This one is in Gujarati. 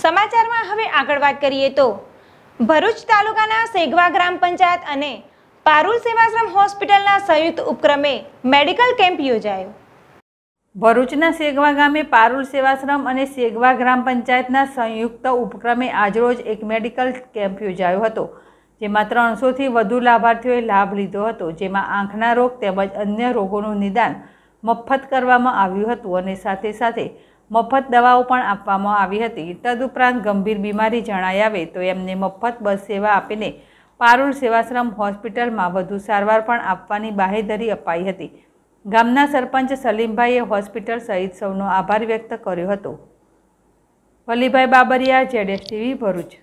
સમાચારમાં હવે આગળ વાત કરીએ તો ભરૂચ તાલુકાના સેગવા ગ્રામ પંચાયત અને પારુલ સેવાશ્રમ હોસ્પિટલના સંયુક્ત ઉપક્રમે મેડિકલ કેમ્પ યોજાયો ભરૂચના સેગવા ગામે પારુલ સેવાશ્રમ અને સેગવા ગ્રામ પંચાયતના સંયુક્ત ઉપક્રમે આજરોજ એક મેડિકલ કેમ્પ યોજાયો હતો જેમાં ત્રણસોથી વધુ લાભાર્થીઓએ લાભ લીધો હતો જેમાં આંખના રોગ તેમજ અન્ય રોગોનું નિદાન મફત કરવામાં આવ્યું હતું અને સાથે સાથે મફત દવાઓ પણ આપવામાં આવી હતી તદુપરાંત ગંભીર બીમારી જણાઈ આવે તો એમને મફત બસ સેવા આપીને પારૂલ સેવાશ્રમ હોસ્પિટલમાં વધુ સારવાર પણ આપવાની બાહેધરી અપાઈ હતી ગામના સરપંચ સલીમભાઈએ હોસ્પિટલ સહિત સૌનો આભાર વ્યક્ત કર્યો હતો વલીભાઈ બાબરિયા જેડેસ ટીવી ભરૂચ